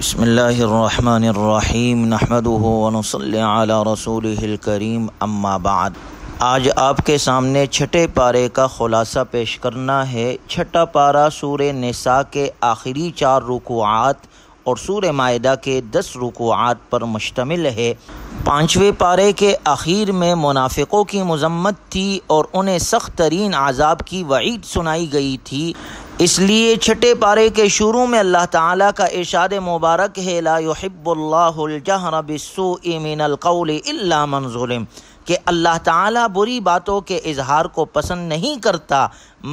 بسم الله الرحمن الرحيم نحمده ونصلي على رسوله الكريم اما بعد आज आपके सामने छठे पारे का खुलासा पेश करना है छठा पारा सूर नसा के आखिरी चार रुकुआत और सूर्य मायदा के दस रुकुआत पर मुश्तमिल है पाँचवें पारे के आखिर में मुनाफिकों की मजम्मत थी और उन्हें सख्त तरीन आज़ाब की वईद सुनाई गई थी इसलिए छठे पारे के शुरू में अल्लाह ताला का इशाद मुबारक है लाबिसमिनकौलमन कि अल्लाह ताला बुरी बातों के इजहार को पसंद नहीं करता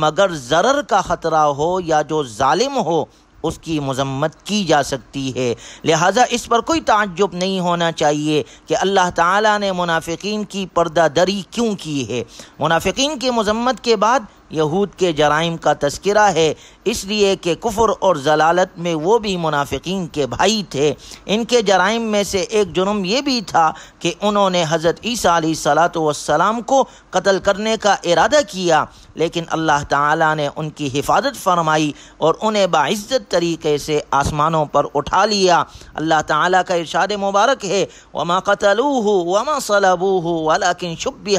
मगर ज़रर का ख़तरा हो या जो ालिम हो उसकी मजम्मत की जा सकती है लिहाजा इस पर कोई ताज्जुब नहीं होना चाहिए कि अल्लाह ताला ने मुनाफिकीन की पर्दा दरी क्यों की है मुनाफिकीन की मजम्मत के बाद यहूद के जराइम का तस्करा है इसलिए कि कुफर और जलालत में वो भी मुनाफिकीन के भाई थे इनके जराइम में से एक जुर्म ये भी था कि उन्होंने हज़रत ईसा सलात वसलाम को कत्ल करने का इरादा किया लेकिन अल्लाह ताला ने उनकी हिफाजत फरमाई और उन्हें बाज़्ज़त तरीके से आसमानों पर उठा लिया अल्लाह ताला का इरशाद मुबारक है वमा कतलू वमा सलबू वालकिन शुभ भी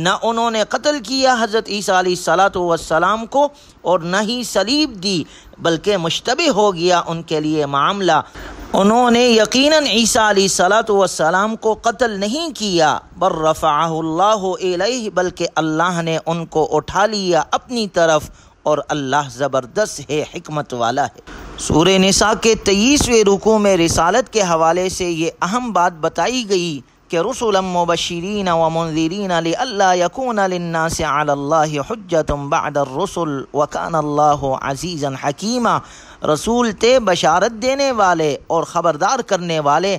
न उन्होंने कत्ल किया हज़रत ईसा सलाम को और न ही सलीब दी बल्कि मुशतब हो गया उनके लिए मामला उन्होंने यकीनन ईसा सलाम को कत्ल नहीं किया बर रफ़ाह बल्कि अल्लाह ने उनको उठा लिया अपनी तरफ और अल्लाह ज़बरदस्त है हमत वाला है सूर्य निसा के तेईसवें रुकों में रिसालत के हवाले से ये अहम बात बताई गई के रसूल मुबशरीन व मुनजीरीन अल्ला यकून लन्नास अल्लाह हजतम बाद रसुल वकान अल्लाह अजीज़न हकीमा रसूल ते बशारत देने वाले और ख़बरदार करने वाले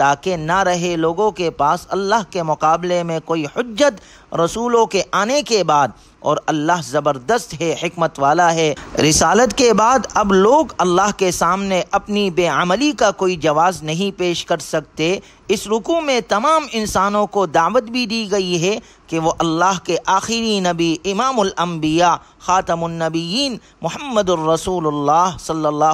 ताकि ना रहे लोगों के पास अल्लाह के मुकाबले में कोई हजत रसूलों के आने के बाद और अल्लाह ज़बरदस्त है हमत वाला है रिसालत के बाद अब लोग अल्लाह के सामने अपनी बेअमली का कोई जवाज़ नहीं पेश कर सकते इस रुकू में तमाम इंसानों को दावत भी दी गई है कि वो अल्लाह के आखिरी नबी इमामबिया ख़ातमनबीन मोहम्मद सल्ला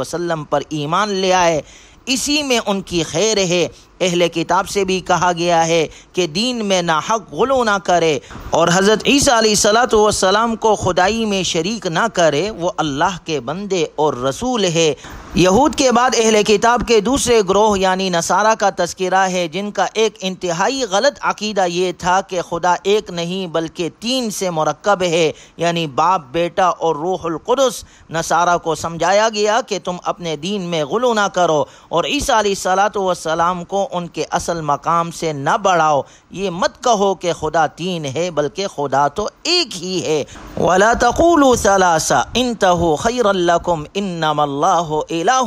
वसम पर ईमान ले आए इसी में उनकी खैर है अहल किताब से भी कहा गया है कि दीन में ना हक गलो ना करे और हज़रत ईसी सलात वसलाम को खुदाई में शरीक ना करे वो अल्लाह के बंदे और रसूल है यहूद के बाद अहल किताब के दूसरे ग्रोह यानी नसारा का तस्करा है जिनका एक इंतहाई गलत अकीदा ये था कि खुदा एक नहीं बल्कि तीन से मरकब है यानी बाप बेटा और रूहुलकुदस नसारा को समझाया गया कि तुम अपने दीन में गलो ना करो और ईसा सलात वसलाम को उनके असल मकाम से न बढ़ाओ ये मत कहो कि खुदा तीन है बल्कि खुदा तो एक ही है वला तकूल सलासा इन तहो खैरकुम इन नमल्लाह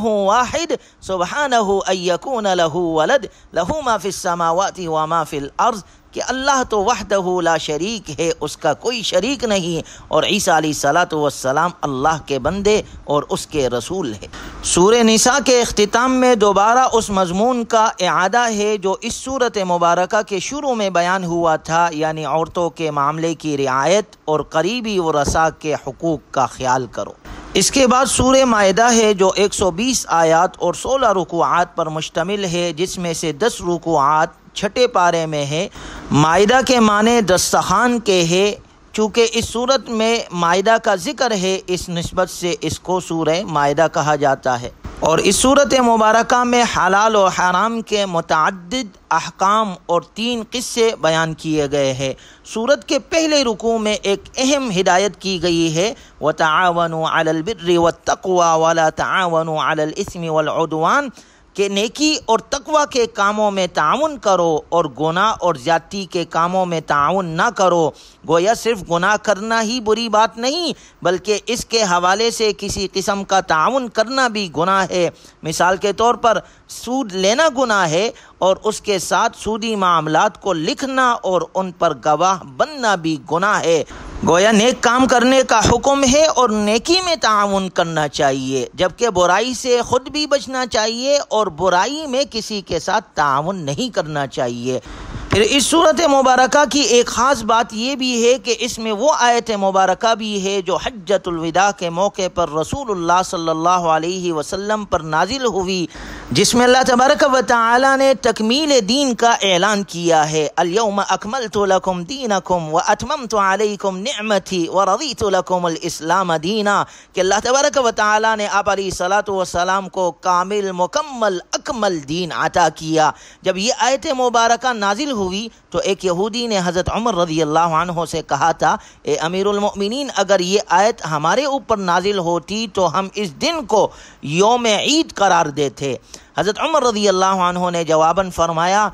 वाहिद सुबहान अयकून लहू वलद लहू माफिल समावती व माफिल अर्ज़ कि अल्लाह तो वहदहू ला शरीक है उसका कोई शरीक नहीं और ईसा सलात वसलाम अल्लाह के बंदे और उसके रसूल है सूर निशा के अख्ताम में दोबारा उस मजमून का अदा है जो इस सूरत मुबारक के शुरू में बयान हुआ था यानी औरतों के मामले की रियायत और करीबी व रसा के हकूक़ का ख्याल करो इसके बाद सूर्य माहा है जो 120 आयात और 16 रुकुआत पर मुश्तमिल है जिसमें से 10 रुकुआत छठे पारे में है माहा के माने दस्तखान के है चूँकि इस सूरत में मायदा का जिक्र है इस नस्बत से इसको सूर मायदा कहा जाता है और इस सूरत मुबारक में हलाल और हराम के मतद अहकाम और तीन किस्से बयान किए गए हैं सूरत के पहले रुकू में एक अहम हिदायत की गई है व तावन अलबर व तकवा वाला तावन अलस्म वलदवान कि नेकी और तकवा के कामों में ताउन करो और गुनाह और जाति के कामों में ताउन ना करो गोया सिर्फ गुनाह करना ही बुरी बात नहीं बल्कि इसके हवाले से किसी किस्म का ताउन करना भी गुनाह है मिसाल के तौर पर सूद लेना गुनाह है और उसके साथ सूदी मामलात को लिखना और उन पर गवाह बनना भी गुनाह है गोया नेक काम करने का हुक्म है और नेकी में ताउन करना चाहिए जबकि बुराई से ख़ुद भी बचना चाहिए और बुराई में किसी के साथ ताउन नहीं करना चाहिए फिर इस सूरत मुबारक की एक ख़ास बात यह भी है कि इसमें वो आयत मुबारक भी है जो हजतुलविदा के मौके पर रसूल सल्लल्लाहु अलैहि वसल्लम पर नाजिल हुई जिसमें अल्लाह तबारक व ने तकमील दीन का ऐलान किया है अलयम अकमल तो लकुम दीन अकुम व अतमम तो आलकुम नमती व रवी तो इस्लाम दीना कि अल्लाह तबारक व ताली ने आप सलात वसलाम को कामिल मुकम्मल अकमल दीन अता किया जब ये आयत मुबारक नाजिल हुई हुई तो एक यहूदी ने हज़रत उमर रजी अल्लाह से कहा था ए अमीरमिन अगर ये आयत हमारे ऊपर नाजिल होती तो हम इस दिन को योम ईद करार देते हज़रत उमर रजी अल्लाह ने जवाबन फ़रमाया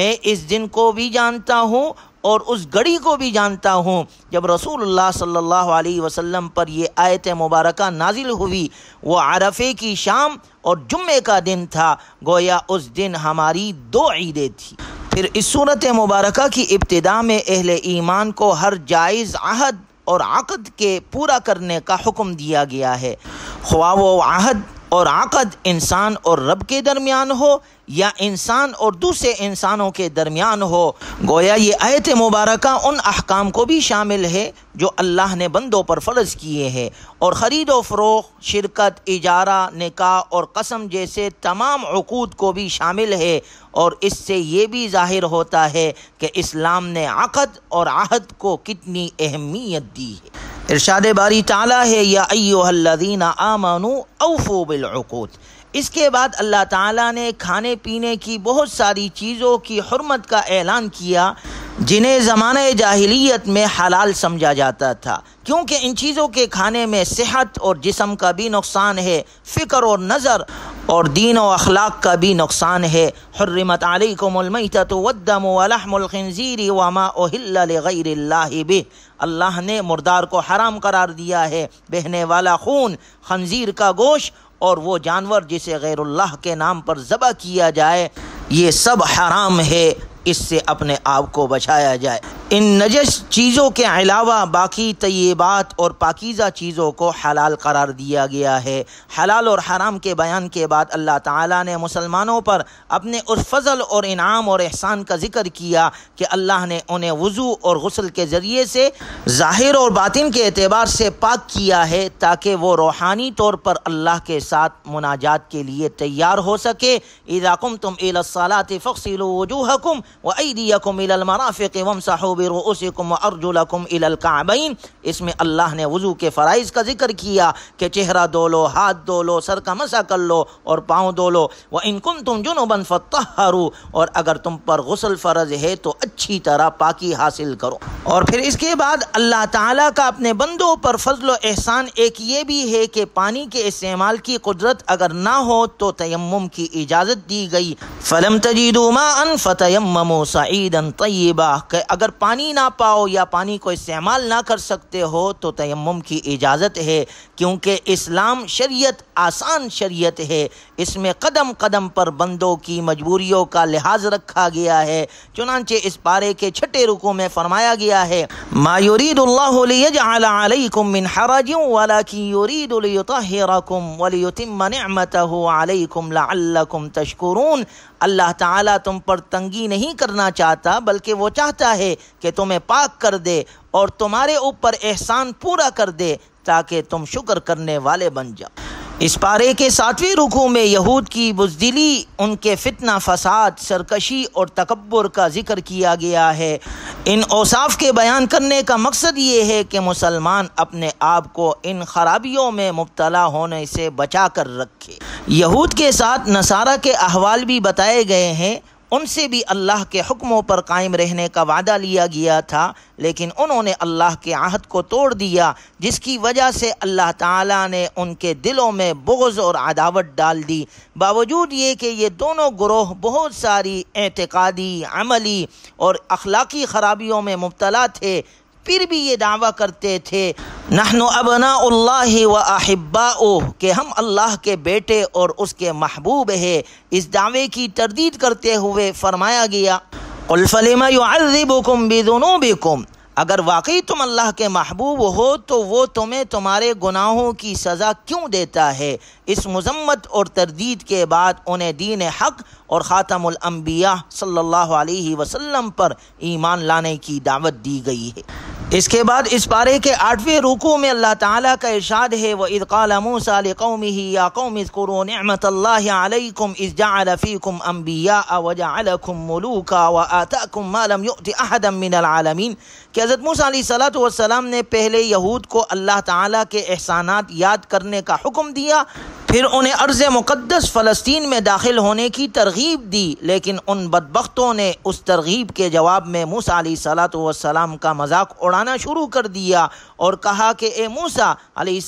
मैं इस दिन को भी जानता हूँ और उस घड़ी को भी जानता हूँ जब रसूलुल्लाह सल्लल्लाहु अलैहि वसल्लम पर ये आयत मुबारक नाजिल हुई वो आरफे की शाम और जुम्मे का दिन था गोया उस दिन हमारी दो ईदें थी फिर इस सूरत मुबारक की इब्तदा में अहल ईमान को हर जायज़ अहद और आकद के पूरा करने का हुक्म दिया गया है ख्वा वो आहद और आकद इंसान और रब के दरमियान हो या इंसान और दूसरे इंसानों के दरमियान हो गोया ये आयत मुबारक उन अहकाम को भी शामिल है जो अल्लाह ने बंदों पर फ़र्ज़ किए हैं और ख़रीद फ़रोख शिरकत इजारा निका और कसम जैसे तमाम अकूद को भी शामिल है और इससे ये भी ज़ाहिर होता है कि इस्लाम ने आकद और आहद को कितनी अहमियत दी है इरशाद बारी ताला है या अयोहल्लिन आमानू अवफो बिलकूत इसके बाद अल्लाह ताला ने खाने पीने की बहुत सारी चीज़ों की हरमत का ऐलान किया जिन्हें ज़माने जाहिलियत में हलाल समझा जाता था क्योंकि इन चीज़ों के खाने में सेहत और जिसम का भी नुकसान है फ़िक्र और नज़र और दीन और अखलाक का भी नुकसान है हर्रमत आलिकमतमज़ीरी वमा भी अल्लाह ने मुर्दार को हराम करार दिया है बहने वाला खून खंजीर का गोश और वो जानवर जिसे गैरुल्लाह के नाम पर ज़बह किया जाए ये सब हराम है इससे अपने आप को बचाया जाए इन नजस चीज़ों के अलावा बाकी तयबात और पाकिज़ा चीज़ों को हलाल करार दिया गया है हलाल और हराम के बयान के बाद अल्लाह ताला ने मुसलमानों पर अपने उस फजल और इनाम और एहसान का जिक्र किया कि अल्लाह ने उन्हें वज़ू और गसल के ज़रिए से ज़ाहिर और बातिन के अतबार से पाक किया है ताकि वो रूहानी तौर पर अल्लाह के साथ मुनाजात के लिए तैयार हो सके इदाकुम तुम एलसलात फ़सल वईदियकुम इसमें अल्लाह ने वज़ू के फ़रज़ का जिक्र किया कि चेहरा धो लो हाथ दो लो सर का मसा कर लो और पाँव दो लो व इनकुन तुम जुनूबन फ़तहरू और अगर तुम पर गुसल फ़र्ज है तो अच्छी तरह पाकि हासिल करो और फिर इसके बाद अल्लाह ताला का अपने बंदों पर फजल एहसान एक ये भी है कि पानी के इस्तेमाल की कुदरत अगर ना हो तो तयम की इजाज़त दी गई फ़लम तजीदुमा अन फ़तयम तमो सईदन तयबा के अगर पानी ना पाओ या पानी को इस्तेमाल ना कर सकते हो तो तयम की इजाज़त है क्योंकि इस्लाम शरीयत आसान शरीयत है इसमें कदम कदम पर बंदों की मजबूरियों का लिहाज रखा गया है चुनानचे इस पारे के छठे रुको में फरमाया गया है मायूरीदुल्लाकुम तुम पर तंगी नहीं नहीं करना चाहता बल्कि वो चाहता है कि तुम्हें पाक कर दे और तुम्हारे ऊपर एहसान पूरा कर दे ताकि तुम शुक्र करने वाले बन जाओ इस पारे के सातवें रुखों में यहूद की बुजदिली उनके फितना फसाद सरकशी और तकबर का जिक्र किया गया है इन औसाफ के बयान करने का मकसद ये है कि मुसलमान अपने आप को इन खराबियों में मुबतला होने से बचा कर रखे यहूद के साथ नसारा के अहवाल भी बताए गए हैं उनसे भी अल्लाह के हुक्मों पर कायम रहने का वादा लिया गया था लेकिन उन्होंने अल्लाह के आहद को तोड़ दिया जिसकी वजह से अल्लाह ताला ने उनके दिलों में बोझ और अदावत डाल दी बावजूद ये कि ये दोनों ग्रोह बहुत सारी एतकादी अमली और अखलाकी खराबियों में मुबतला थे फिर भी ये दावा करते थे नहनु अबना व अहिब्बा के हम अल्लाह के बेटे और उसके महबूब है इस दावे की तरदीद करते हुए फरमाया गया उल्फलिमा युअबुकुम बिदुनूबिकुम अगर वाकई तुम अल्लाह के महबूब हो तो वो तुम्हें तुम्हारे गुनाहों की सज़ा क्यों देता है इस मजम्मत और तरदीद के बाद उन्हें दीन हक और ख़ातमबिया सल्लल्लाहु अलैहि वसल्लम पर ईमान लाने की दावत दी गई है इसके बाद इस पारे के आठवें रुकू में अल्लाह ताला का इशाद है व इदकाल मूसा कौमी या कौम करो नमतम इजाफ़ीकुम अम्बिया वजाकुम मलूका व आताकुम मालम युति आलमीन कि हज़रत मूसा सलात वसलाम ने पहले यहूद को अल्लाह ताला के एहसानात याद करने का हुक्म दिया फिर उन्हें अर्ज़ मुक़दस फ़लस्तीन में दाखिल होने की तरगीब दी लेकिन उन बदबख्तों ने उस तरगीब के जवाब में मूसा सलात वसलाम का मजाक उड़ाना शुरू कर दिया और कहा कि ए मूसा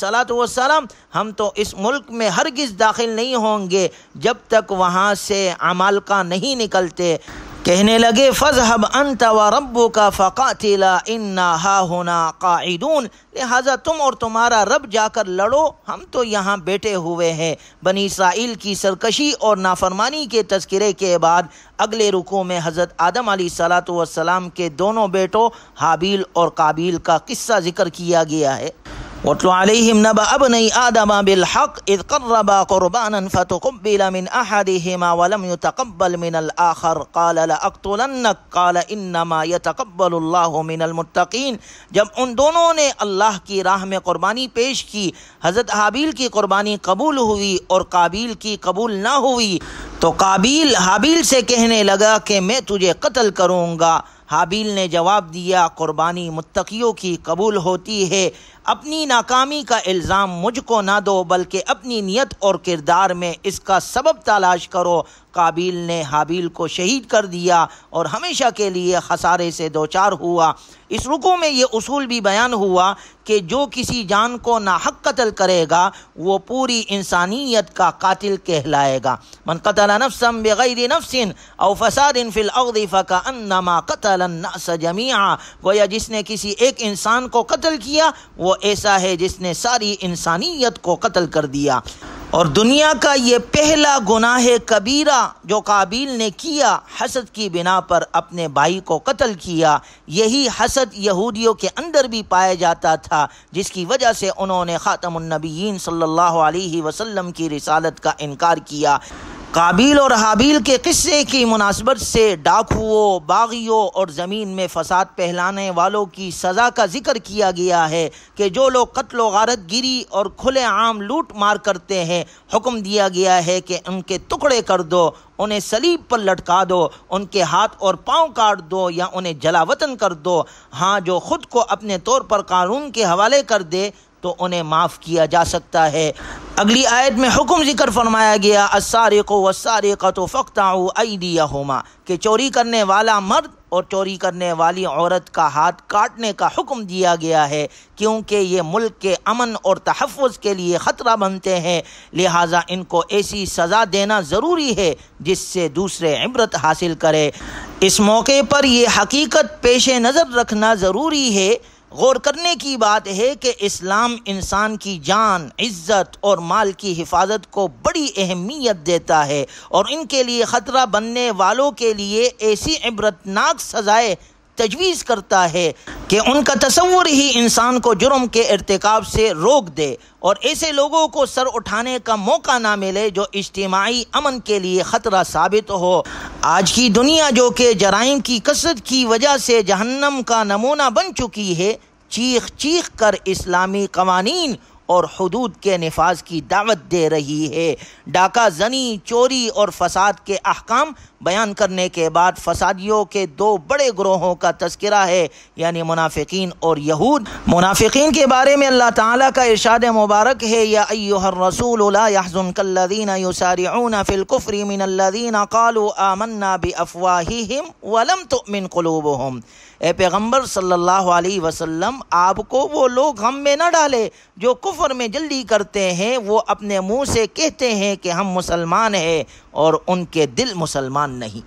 सलात वसलाम हम तो इस मुल्क में हरगिज़ दाखिल नहीं होंगे जब तक वहाँ से अमालका नहीं निकलते कहने लगे फ़जहब अंत व रब्बो का फ़ातिला इन्ना हा होना कादून लिहाजा तुम और तुम्हारा रब जाकर लड़ो हम तो यहाँ बैठे हुए हैं बनी साइल की सरकशी और नाफरमानी के तस्करे के बाद अगले रुकों में हज़रत आदम सलात वसलाम के दोनों बेटों हाबील और काबिल का किस्सा ज़िक्र किया गया है واتل عليهم نبأ ابني آدم بالحق إذ قربا قربانا فتقبل من أحدهما ولم يتقبل من الآخر قال لأقتلنك قال إنما يتقبل الله من المتقين जब उन दोनों ने अल्लाह की राह में कुर्बानी पेश की हज़रत हाबील की कुर्बानी कबूल हुई और काबिल की कबूल ना हुई तो काबिल हाबील से कहने लगा कि मैं तुझे कत्ल करूँगा हाबील ने जवाब दिया कुर्बानी मुत्तकियों की कबूल होती है अपनी नाकामी का इल्ज़ाम मुझको ना दो बल्कि अपनी नीयत और किरदार में इसका सबब तलाश करो काबिल ने हाबिल को शहीद कर दिया और हमेशा के लिए खसारे से दोचार हुआ इस रुको में ये उसूल भी बयान हुआ कि जो किसी जान को ना हक कतल करेगा वो पूरी इंसानियत का कातिल कहलाएगा मन कतल नफसम बैर नफसिन और फसाद फिल अगदीफ़ा का अन्नमा कतल जमिया गोया जिसने किसी एक इंसान को कत्ल किया वो ऐसा है जिसने सारी इंसानियत को कत्ल कर दिया और दुनिया का ये पहला गुनाह कबीरा जो काबिल ने किया हसद की बिना पर अपने भाई को कत्ल किया यही हसद यहूदियों के अंदर भी पाया जाता था जिसकी वजह से उन्होंने ख़ातमनबीन सल्लल्लाहु अलैहि वसल्लम की रिसालत का इनकार किया काबिल और हाबिल के किस्से की मुनासबत से डाकुओं बागियों और ज़मीन में फसाद पहलाने वालों की सज़ा का जिक्र किया गया है कि जो लोग कत्ल गारत गिरी और खुले आम लूट मार करते हैं हुक्म दिया गया है कि उनके टुकड़े कर दो उन्हें सलीब पर लटका दो उनके हाथ और पांव काट दो या उन्हें जलावतन कर दो हाँ जो ख़ुद को अपने तौर पर कानून के हवाले कर दे तो उन्हें माफ़ किया जा सकता है अगली आयत में हुक्म जिक्र फरमाया गया असारे को वसारे का तो आई दिया होमा कि चोरी करने वाला मर्द और चोरी करने वाली औरत का हाथ काटने का हुक्म दिया गया है क्योंकि ये मुल्क के अमन और तहफ़ के लिए ख़तरा बनते हैं लिहाजा इनको ऐसी सज़ा देना ज़रूरी है जिससे दूसरे इबरत हासिल करें इस मौके पर यह हकीकत पेश नज़र रखना ज़रूरी है गौर करने की बात है कि इस्लाम इंसान की जान इज़्ज़त और माल की हिफाजत को बड़ी अहमियत देता है और इनके लिए ख़तरा बनने वालों के लिए ऐसी इबरतनाक सज़ाएँ तजवीज़ करता है कि उनका तस्वुर ही इंसान को जुर्म के irtikab से रोक दे और ऐसे लोगों को सर उठाने का मौका ना मिले जो इज्तमाही अमन के लिए ख़तरा साबित हो आज की दुनिया जो कि जराइम की कसरत की वजह से जहन्नम का नमूना बन चुकी है चीख चीख कर इस्लामी कवानीन और हदूद के नफाज की दावत दे रही है डाका जनी चोरी और फसाद के अहकाम बयान करने के बाद फसादियों के दो बड़े ग्रोहों का तस्करा है यानी मुनाफिकीन और यहूद मुनाफिकीन के बारे में अल्लाह ताला का इरशाद मुबारक है या रसूलदीन फ़िलकुफ़री मिनल्लिन कालू आमन्ना बि वलम तो मिन ए पैगम्बर सल्लल्लाहु अलैहि वसल्लम आपको वो लोग हम में ना डाले जो कुफर में जल्दी करते हैं वो अपने मुंह से कहते हैं कि हम मुसलमान हैं और उनके दिल मुसलमान नहीं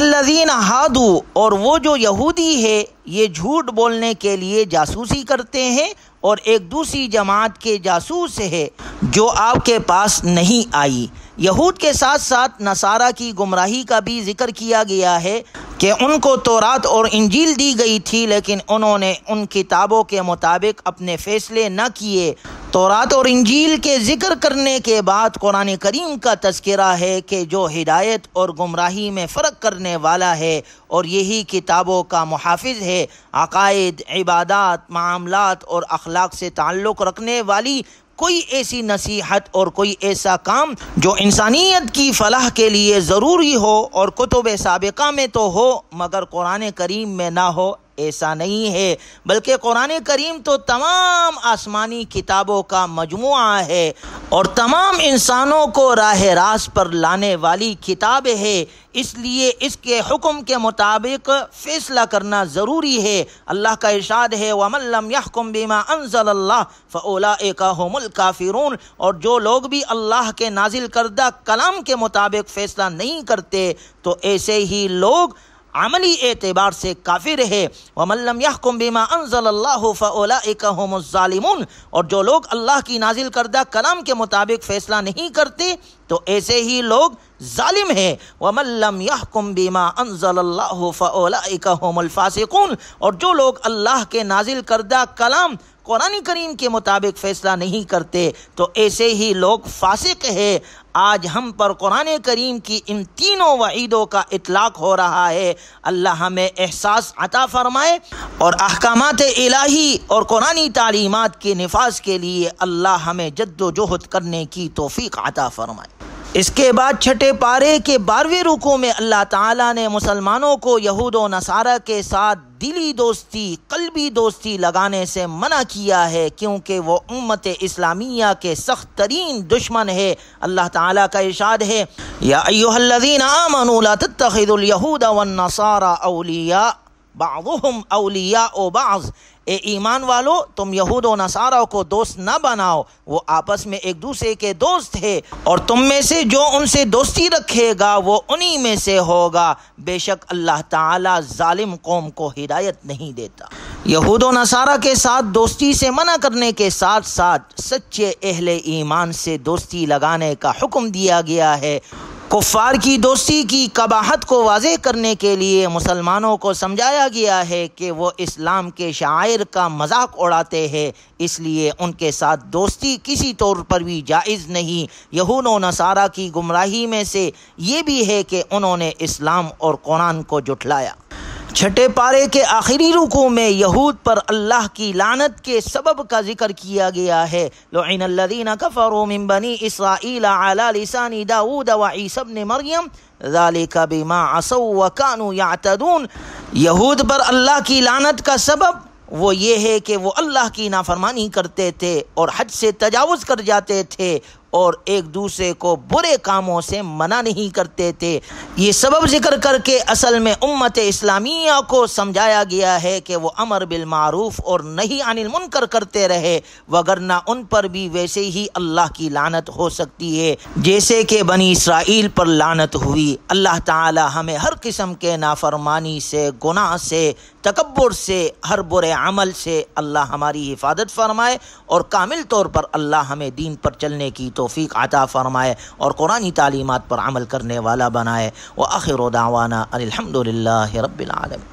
लजीन हादू और वो जो यहूदी है ये झूठ बोलने के लिए जासूसी करते हैं और एक दूसरी जमात के जासूस है जो आपके पास नहीं आई यहूद के साथ साथ नसारा की गुमराही का भी जिक्र किया गया है कि उनको तोरात और इंजील दी गई थी लेकिन उन्होंने उन किताबों के मुताबिक अपने फ़ैसले न किए तोरात और इंजील के जिक्र करने के बाद कुरान करीम का तस्करा है कि जो हिदायत और गुमराही में फ़र्क करने वाला है और यही किताबों का मुहाफ़ है अकायद इबादत मामलत और अखलाक से ताल्लुक़ रखने वाली कोई ऐसी नसीहत और कोई ऐसा काम जो इंसानियत की फलाह के लिए ज़रूरी हो और कुतुब सबका में तो हो मगर कुरान करीम में ना हो ऐसा नहीं है बल्कि कुरान करीम तो तमाम आसमानी किताबों का मजमु है और तमाम इंसानों को राह रास पर लाने वाली किताब है इसलिए इसके हुक्म के मुताबिक फ़ैसला करना ज़रूरी है अल्लाह का इरशाद है वमल्लम यहकुम बीमा अनजल्ला फ़ोला हमल काफिरून और जो लोग भी अल्लाह के नाजिल करदा कलाम के मुताबिक फ़ैसला नहीं करते तो ऐसे ही लोग अमली एतबार से काफिर है वमल्लम यहकुम बीमा अनज़ल्लाफ़लामजालिमून और जो लोग अल्लाह की नाजिल करदा कलाम के मुताबिक फ़ैसला नहीं करते तो ऐसे ही लोग ालिम है वमल्लम यहकुम बीमा अनज़ल्लाफ़लामफ़ासिकून और जो लोग अल्लाह के नाजिल करदा कलाम कुरान करीम के मुताबिक फ़ैसला नहीं करते तो ऐसे ही लोग फासिक है आज हम पर कुरान करीम की इन तीनों वईदों का इतलाक़ हो रहा है अल्लाह हमें एहसास अता फ़रमाए और अहकाम इलाही और कुरानी तालीमत के नफाज के लिए अल्लाह हमें जद्दोजहद करने की तोफ़ी अता फ़रमाए इसके बाद छठे पारे के बारहवें रुकों में अल्लाह ताला ने मुसलमानों को यहूद व नसारा के साथ दिली दोस्ती कल्बी दोस्ती लगाने से मना किया है क्योंकि वो उम्मत इस्लामिया के सख्त तरीन दुश्मन है अल्लाह ताला का इशाद है यादीन आमनूलातूद व नसारा अलिया बाज़ ए ईमान वालों तुम यहूद नसारा को दोस्त ना बनाओ वो आपस में एक दूसरे के दोस्त है और तुम में से जो उनसे दोस्ती रखेगा वो उन्हीं में से होगा बेशक अल्लाह ताला जालिम कौम को हिदायत नहीं देता यहूद नसारा के साथ दोस्ती से मना करने के साथ साथ सच्चे अहले ईमान से दोस्ती लगाने का हुक्म दिया गया है कुफ़ार की दोस्ती की कबाहत को वाज करने के लिए मुसलमानों को समझाया गया है कि वो इस्लाम के शायर का मजाक उड़ाते हैं इसलिए उनके साथ दोस्ती किसी तौर पर भी जायज़ नहीं यहून नसारा की गुमराही में से ये भी है कि उन्होंने इस्लाम और कुरान को जुटलाया छठे पारे के आखिरी रुकों में यहूद पर अल्लाह की लानत के सबब का जिक्र किया गया है लोनदीन कफ़रोमिन बनी इसराइल आला लिसानी दाऊद व ने मरियम का बीमा असो व कानू यातदून यहूद पर अल्लाह की लानत का सबब वो ये है कि वो अल्लाह की नाफरमानी करते थे और हद से तजावज़ कर जाते थे और एक दूसरे को बुरे कामों से मना नहीं करते थे ये सबब जिक्र करके असल में उम्मत इस्लामिया को समझाया गया है कि वो अमर मारूफ और नहीं अनिल मुनकर करते रहे वगरना उन पर भी वैसे ही अल्लाह की लानत हो सकती है जैसे कि बनी इसराइल पर लानत हुई अल्लाह ताला हमें हर किस्म के नाफरमानी से गुनाह से तकबर से हर बुरे अमल से अल्लाह हमारी हिफाजत फरमाए और कामिल तौर पर अल्लाह हमें दीन पर चलने की तोफ़ी अता फ़रमाए और कुरानी तालीमत पर अमल करने वाला बनाए व आखिर दावाना अलहमदिल्ला रबालम